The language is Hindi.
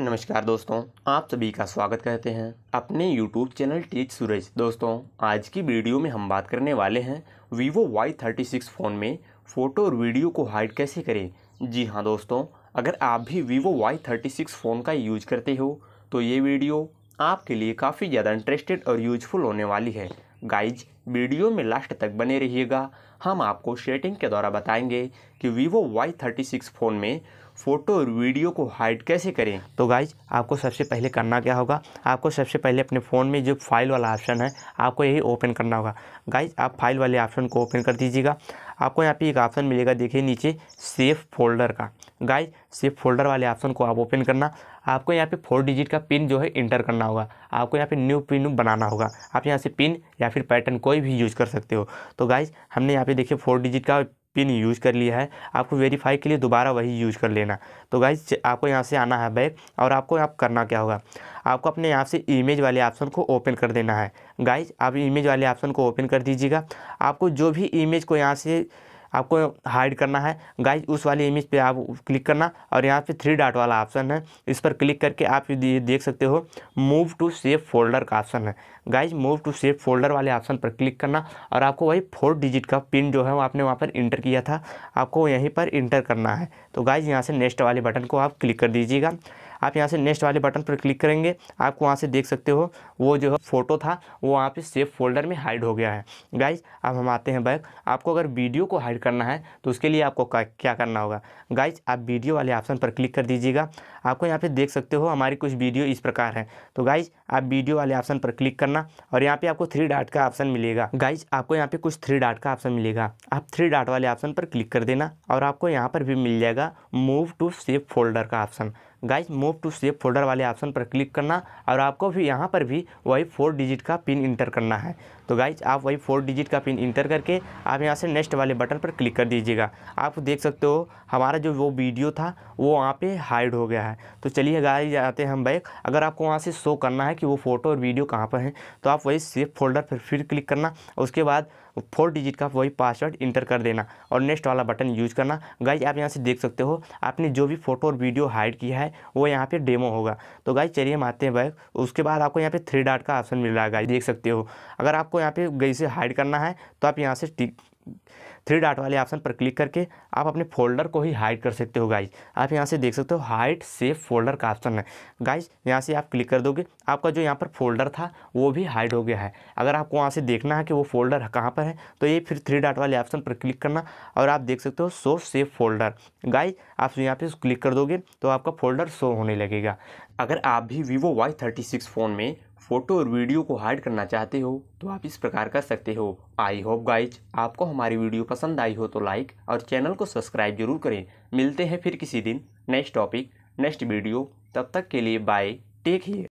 नमस्कार दोस्तों आप सभी का स्वागत करते हैं अपने YouTube चैनल टीच सूरज दोस्तों आज की वीडियो में हम बात करने वाले हैं Vivo Y36 फ़ोन में फ़ोटो और वीडियो को हाइड कैसे करें जी हाँ दोस्तों अगर आप भी Vivo Y36 फ़ोन का यूज करते हो तो ये वीडियो आपके लिए काफ़ी ज़्यादा इंटरेस्टेड और यूजफुल होने वाली है गाइज वीडियो में लास्ट तक बने रहिएगा हम आपको सेटिंग के द्वारा बताएंगे कि Vivo Y thirty six phone में फ़ोटो और वीडियो को हाइड कैसे करें तो गाइज आपको सबसे पहले करना क्या होगा आपको सबसे पहले अपने फ़ोन में जो फाइल वाला ऑप्शन है आपको यही ओपन करना होगा गाइज आप फाइल वाले ऑप्शन को ओपन कर दीजिएगा आपको यहाँ पे एक ऑप्शन मिलेगा देखिए नीचे सेफ फोल्डर का गाइस सेफ फोल्डर वाले ऑप्शन को आप ओपन करना आपको यहाँ पे फोर डिजिट का पिन जो है इंटर करना होगा आपको यहाँ पे न्यू पिन बनाना होगा आप यहाँ से पिन या फिर पैटर्न कोई भी यूज़ कर सकते हो तो गाइज हमने यहाँ पे देखिए फोर डिजिट का पिन यूज़ कर लिया है आपको वेरीफाई के लिए दोबारा वही यूज़ कर लेना तो गाइज आपको यहाँ से आना है बैग और आपको यहाँ करना क्या होगा आपको अपने यहाँ से इमेज वाले ऑप्शन को ओपन कर देना है गाइज आप इमेज वाले ऑप्शन को ओपन कर दीजिएगा आपको जो भी इमेज को यहाँ से आपको हाइड करना है गाइज उस वाली इमेज पे आप क्लिक करना और यहाँ पे थ्री डॉट वाला ऑप्शन है इस पर क्लिक करके आप ये देख सकते हो मूव टू सेव फोल्डर का ऑप्शन है guys move to save folder वाले ऑप्शन पर क्लिक करना और आपको वही फोर डिजिट का पिन जो है वो आपने वहाँ पर इंटर किया था आपको यहीं पर इंटर करना है तो गाइज यहाँ से नेक्स्ट वाले बटन को आप क्लिक कर दीजिएगा आप यहाँ से नेक्स्ट वाले बटन पर क्लिक करेंगे आपको वहाँ से देख सकते हो वो जो है फ़ोटो था वो वहाँ पे सेफ फोल्डर में हाइड हो गया है गाइज अब हम आते हैं बैक आपको अगर वीडियो को हाइड करना है तो उसके लिए आपको क्या करना होगा गाइज आप वीडियो वाले ऑप्शन पर क्लिक कर दीजिएगा आपको यहाँ पर देख सकते हो हमारी कुछ वीडियो इस प्रकार है तो गाइज आप वीडियो वाले ऑप्शन पर क्लिक करना और यहाँ पर आपको थ्री डाट का ऑप्शन मिलेगा गाइज आपको यहाँ पर कुछ थ्री डाट का ऑप्शन मिलेगा आप थ्री डाट वाले ऑप्शन पर क्लिक कर देना और आपको यहाँ पर भी मिल जाएगा मूव टू सेफ फोल्डर का option guys move to save folder वाले ऑप्शन पर क्लिक करना और आपको भी यहाँ पर भी वही फोर डिजिट का पिन इंटर करना है तो गाइज आप वही फोर डिजिट का पिन इंटर करके आप यहाँ से नेक्स्ट वाले बटन पर क्लिक कर दीजिएगा आप देख सकते हो हमारा जो वो वीडियो था वो वहाँ पे हाइड हो गया है तो चलिए गाइज आते हैं हम बैक अगर आपको वहाँ से शो करना है कि वो फ़ोटो और वीडियो कहाँ पर है तो आप वही सेफ फोल्डर पर फिर क्लिक करना उसके बाद फोर डिजिट का वही पासवर्ड इंटर कर देना और नेक्स्ट वाला बटन यूज करना गाइज आप यहाँ से देख सकते हो आपने जो भी फ़ोटो और वीडियो हाइड किया है वो यहाँ पे डेमो होगा तो गाइस चलिए हम आते हैं बैग उसके बाद आपको यहाँ पे थ्री डाट का ऑप्शन मिल रहा है गाइस देख सकते हो अगर आपको यहाँ पे गई से हाइड करना है तो आप यहाँ से टिक थ्री डाट वाले ऑप्शन पर क्लिक करके आप अपने फोल्डर को ही हाइड कर सकते हो गाइज आप यहाँ से देख सकते हो हाइड सेफ़ फोल्डर का ऑप्शन है गाइज यहाँ से आप क्लिक कर दोगे आपका जो यहाँ पर फोल्डर था वो भी हाइड हो गया है अगर आपको वहाँ से देखना है कि वो फोल्डर कहाँ पर है तो ये फिर थ्री डाट वाले ऑप्शन पर क्लिक करना और आप देख सकते हो शो सेफ फोल्डर गाइज आप यहाँ पर क्लिक कर दोगे तो आपका फोल्डर शो होने लगेगा अगर आप भी Vivo Y thirty six phone में फ़ोटो और वीडियो को हाइड करना चाहते हो तो आप इस प्रकार कर सकते हो आई होप गाइज आपको हमारी वीडियो पसंद आई हो तो लाइक और चैनल को सब्सक्राइब जरूर करें मिलते हैं फिर किसी दिन नेक्स्ट टॉपिक नेक्स्ट वीडियो तब तक के लिए बाय टेक हीयर